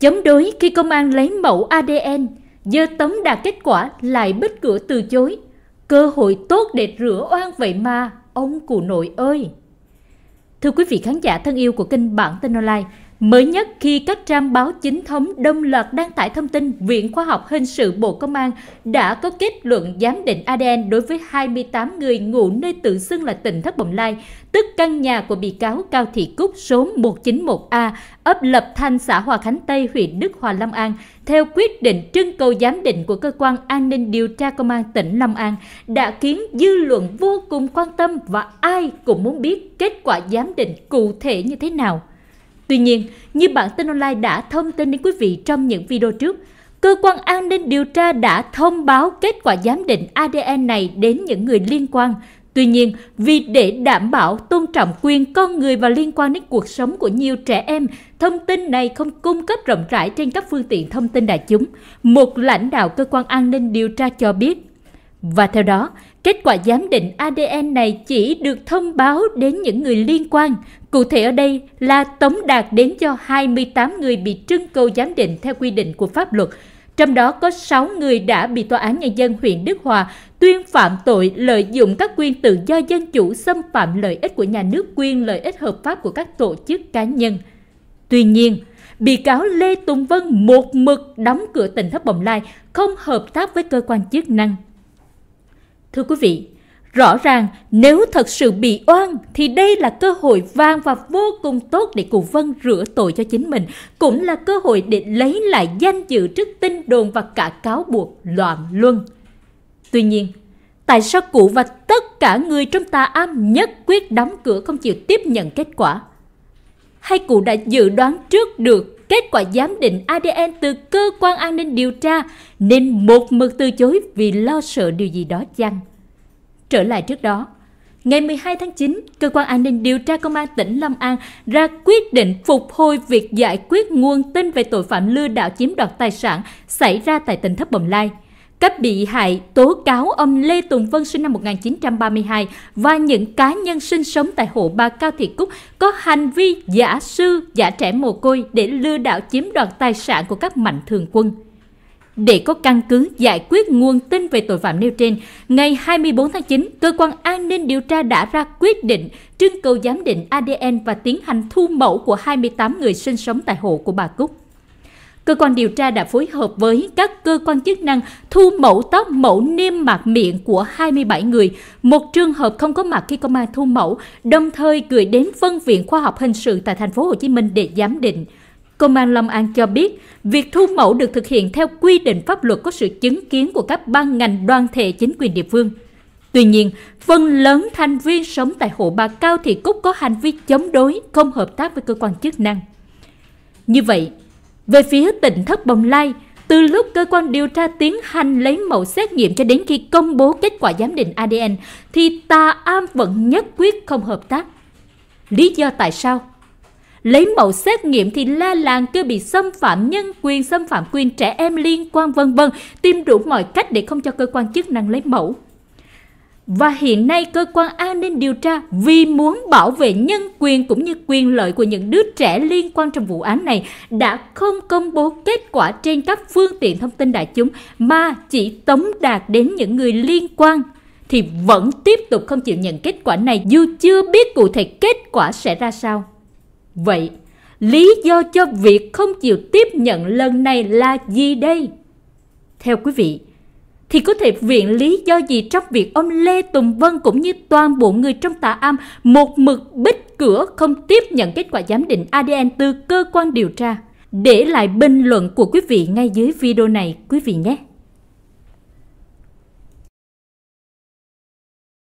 Chống đối khi công an lấy mẫu ADN, dơ tấm đạt kết quả lại bích cửa từ chối. Cơ hội tốt để rửa oan vậy mà, ông cụ nội ơi! Thưa quý vị khán giả thân yêu của kênh Bản tin online, Mới nhất khi các trang báo chính thống đông loạt đăng tải thông tin Viện Khoa học Hình sự Bộ Công an đã có kết luận giám định ADN đối với 28 người ngủ nơi tự xưng là tỉnh Thất Bồng Lai, tức căn nhà của bị cáo Cao Thị Cúc số 191A, ấp Lập Thanh, xã Hòa Khánh Tây, huyện Đức Hòa, Long An, theo quyết định trưng cầu giám định của cơ quan an ninh điều tra công an tỉnh Long An đã khiến dư luận vô cùng quan tâm và ai cũng muốn biết kết quả giám định cụ thể như thế nào. Tuy nhiên, như bản tin online đã thông tin đến quý vị trong những video trước, cơ quan an ninh điều tra đã thông báo kết quả giám định ADN này đến những người liên quan. Tuy nhiên, vì để đảm bảo tôn trọng quyền con người và liên quan đến cuộc sống của nhiều trẻ em, thông tin này không cung cấp rộng rãi trên các phương tiện thông tin đại chúng, một lãnh đạo cơ quan an ninh điều tra cho biết. Và theo đó, kết quả giám định ADN này chỉ được thông báo đến những người liên quan, Cụ thể ở đây là tống đạt đến cho 28 người bị trưng cầu giám định theo quy định của pháp luật, trong đó có 6 người đã bị Tòa án Nhân dân huyện Đức Hòa tuyên phạm tội lợi dụng các quyền tự do dân chủ xâm phạm lợi ích của nhà nước quyền lợi ích hợp pháp của các tổ chức cá nhân. Tuy nhiên, bị cáo Lê Tùng Vân một mực đóng cửa tỉnh Thất Bồng Lai, không hợp tác với cơ quan chức năng. Thưa quý vị, Rõ ràng, nếu thật sự bị oan thì đây là cơ hội vàng và vô cùng tốt để cụ Vân rửa tội cho chính mình, cũng là cơ hội để lấy lại danh dự trước tin đồn và cả cáo buộc loạn luân. Tuy nhiên, tại sao cụ và tất cả người trong tà am nhất quyết đóng cửa không chịu tiếp nhận kết quả? Hay cụ đã dự đoán trước được kết quả giám định ADN từ cơ quan an ninh điều tra nên một mực từ chối vì lo sợ điều gì đó chăng? trở lại trước đó. Ngày 12 tháng 9, Cơ quan An ninh Điều tra Công an tỉnh Long An ra quyết định phục hồi việc giải quyết nguồn tin về tội phạm lừa đảo chiếm đoạt tài sản xảy ra tại tỉnh Thất Bồng Lai. Các bị hại tố cáo ông Lê Tùng Vân sinh năm 1932 và những cá nhân sinh sống tại hộ bà Cao Thị Cúc có hành vi giả sư, giả trẻ mồ côi để lừa đảo chiếm đoạt tài sản của các mạnh thường quân. Để có căn cứ giải quyết nguồn tin về tội phạm nêu trên, ngày 24 tháng 9, cơ quan an ninh điều tra đã ra quyết định trưng cầu giám định ADN và tiến hành thu mẫu của 28 người sinh sống tại hộ của bà Cúc. Cơ quan điều tra đã phối hợp với các cơ quan chức năng thu mẫu tóc mẫu niêm mạc miệng của 27 người, một trường hợp không có mặt khi công an thu mẫu, đồng thời gửi đến phân viện khoa học hình sự tại thành phố Hồ Chí Minh để giám định. Công an Long An cho biết, việc thu mẫu được thực hiện theo quy định pháp luật có sự chứng kiến của các ban ngành đoàn thể chính quyền địa phương. Tuy nhiên, phần lớn thành viên sống tại hộ bà Cao Thị Cúc có hành vi chống đối, không hợp tác với cơ quan chức năng. Như vậy, về phía tỉnh Thất Bồng Lai, từ lúc cơ quan điều tra tiến hành lấy mẫu xét nghiệm cho đến khi công bố kết quả giám định ADN, thì Tà Am vẫn nhất quyết không hợp tác. Lý do tại sao? lấy mẫu xét nghiệm thì la làng kêu bị xâm phạm nhân quyền, xâm phạm quyền trẻ em liên quan vân vân, tìm đủ mọi cách để không cho cơ quan chức năng lấy mẫu. Và hiện nay cơ quan an ninh điều tra vì muốn bảo vệ nhân quyền cũng như quyền lợi của những đứa trẻ liên quan trong vụ án này đã không công bố kết quả trên các phương tiện thông tin đại chúng mà chỉ tống đạt đến những người liên quan thì vẫn tiếp tục không chịu nhận kết quả này dù chưa biết cụ thể kết quả sẽ ra sao. Vậy, lý do cho việc không chịu tiếp nhận lần này là gì đây? Theo quý vị, thì có thể viện lý do gì trong việc ông Lê Tùng Vân cũng như toàn bộ người trong tà am một mực bích cửa không tiếp nhận kết quả giám định ADN từ cơ quan điều tra? Để lại bình luận của quý vị ngay dưới video này quý vị nhé!